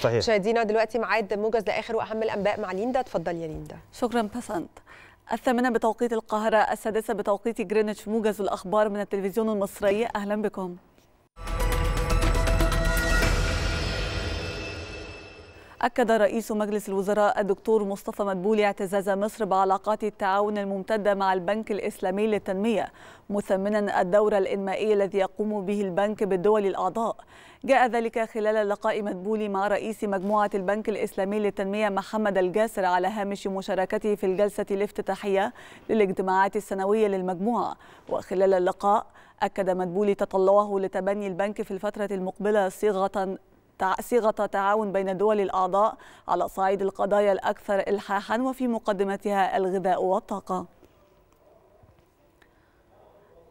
صحيح مشاهدينا دلوقتي معاد موجز لاخر واهم الانباء مع ليندا اتفضلي يا ليندا شكرا بسنت الثامنة بتوقيت القاهرة السادسة بتوقيت جرينتش موجز الأخبار من التلفزيون المصري أهلا بكم أكد رئيس مجلس الوزراء الدكتور مصطفى مدبولي اعتزاز مصر بعلاقات التعاون الممتدة مع البنك الإسلامي للتنمية مثمنا الدور الإنمائي الذي يقوم به البنك بالدول الأعضاء جاء ذلك خلال لقاء مدبولي مع رئيس مجموعة البنك الإسلامي للتنمية محمد الجاسر على هامش مشاركته في الجلسة الافتتاحية للاجتماعات السنوية للمجموعة وخلال اللقاء أكد مدبولي تطلعه لتبني البنك في الفترة المقبلة صيغة صيغة تعاون بين الدول الأعضاء على صعيد القضايا الأكثر إلحاحا وفي مقدمتها الغذاء والطاقة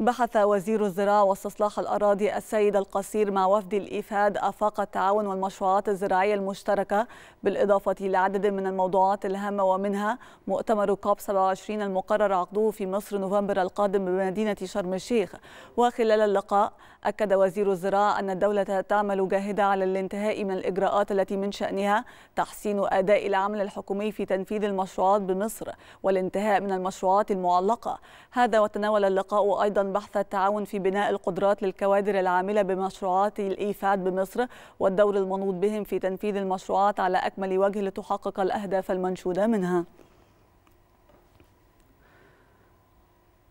بحث وزير الزراعة واستصلاح الأراضي السيد القصير مع وفد الإيفاد آفاق التعاون والمشروعات الزراعية المشتركة بالإضافة لعدد من الموضوعات الهامة ومنها مؤتمر كوب 27 المقرر عقده في مصر نوفمبر القادم بمدينة شرم الشيخ وخلال اللقاء أكد وزير الزراعة أن الدولة تعمل جاهدة على الانتهاء من الإجراءات التي من شأنها تحسين أداء العمل الحكومي في تنفيذ المشروعات بمصر والانتهاء من المشروعات المعلقة هذا وتناول اللقاء أيضا بحث التعاون في بناء القدرات للكوادر العاملة بمشروعات الإيفاد بمصر والدور المنوط بهم في تنفيذ المشروعات على أكمل وجه لتحقق الأهداف المنشودة منها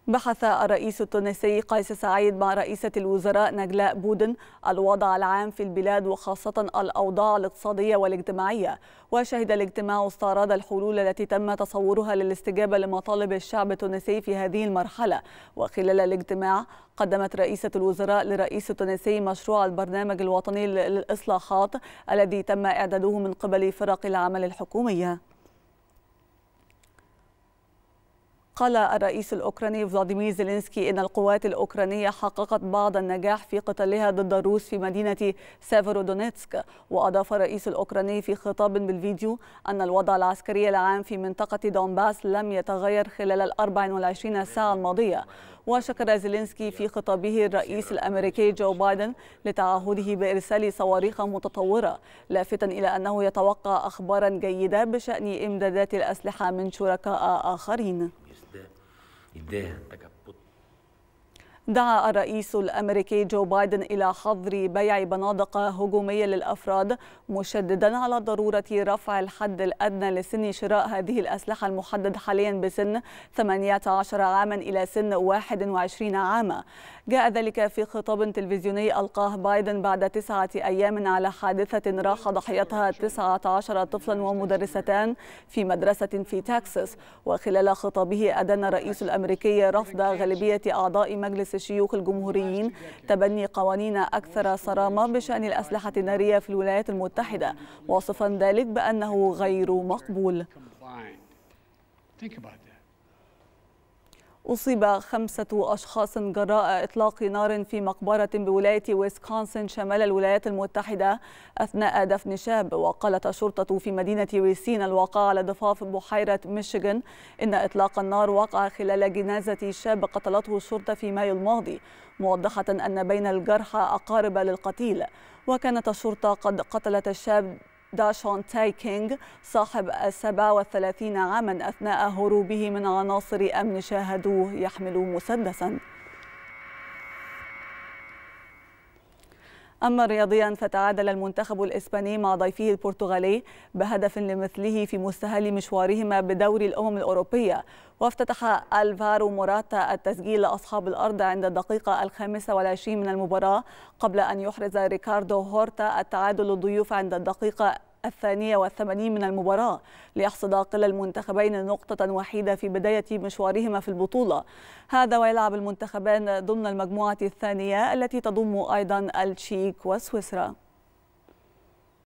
بحث الرئيس التونسي قيس سعيد مع رئيسة الوزراء نجلاء بودن الوضع العام في البلاد وخاصة الأوضاع الاقتصادية والاجتماعية وشهد الاجتماع استعراض الحلول التي تم تصورها للاستجابة لمطالب الشعب التونسي في هذه المرحلة وخلال الاجتماع قدمت رئيسة الوزراء لرئيس التونسي مشروع البرنامج الوطني للإصلاحات الذي تم إعداده من قبل فرق العمل الحكومية قال الرئيس الأوكراني فلاديمير زيلينسكي إن القوات الأوكرانية حققت بعض النجاح في قتالها ضد الروس في مدينة سيفرودونيتسك وأضاف الرئيس الأوكراني في خطاب بالفيديو أن الوضع العسكري العام في منطقة دونباس لم يتغير خلال ال 24 ساعة الماضية وشكر زيلينسكي في خطابه الرئيس الأمريكي جو بايدن لتعهده بإرسال صواريخ متطورة لافتا إلى أنه يتوقع أخبارا جيدة بشأن إمدادات الأسلحة من شركاء آخرين ideia, daqui a دعا الرئيس الامريكي جو بايدن الى حظر بيع بنادق هجوميه للافراد مشددا على ضروره رفع الحد الادنى لسن شراء هذه الاسلحه المحدد حاليا بسن 18 عاما الى سن 21 عاما. جاء ذلك في خطاب تلفزيوني القاه بايدن بعد تسعه ايام على حادثه راح ضحيتها 19 طفلا ومدرستان في مدرسه في تكساس وخلال خطابه ادان الرئيس الامريكي رفض غالبيه اعضاء مجلس شيوخ الجمهوريين تبني قوانين أكثر صرامة بشأن الأسلحة النارية في الولايات المتحدة واصفا ذلك بأنه غير مقبول. أصيب خمسة أشخاص جراء إطلاق نار في مقبرة بولاية ويسكونسن شمال الولايات المتحدة أثناء دفن شاب وقالت الشرطة في مدينة ريسين الواقعة على ضفاف بحيرة ميشيغان إن إطلاق النار وقع خلال جنازة شاب قتلته الشرطة في مايو الماضي موضحة أن بين الجرحى أقارب للقتيل وكانت الشرطة قد قتلت الشاب داشون تاي كينغ صاحب السبع عاما أثناء هروبه من عناصر أمن شاهدوه يحمل مسدساً أما رياضيا فتعادل المنتخب الإسباني مع ضيفه البرتغالي بهدف لمثله في مستهل مشوارهما بدوري الأمم الأوروبية وافتتح ألفارو موراتا التسجيل لأصحاب الأرض عند الدقيقة الخامسة والعشرين من المباراة قبل أن يحرز ريكاردو هورتا التعادل الضيوف عند الدقيقة الثانية والثمانين من المباراة ليحصد كلا المنتخبين نقطة وحيدة في بداية مشوارهما في البطولة هذا ويلعب المنتخبان ضمن المجموعة الثانية التي تضم أيضا التشيك وسويسرا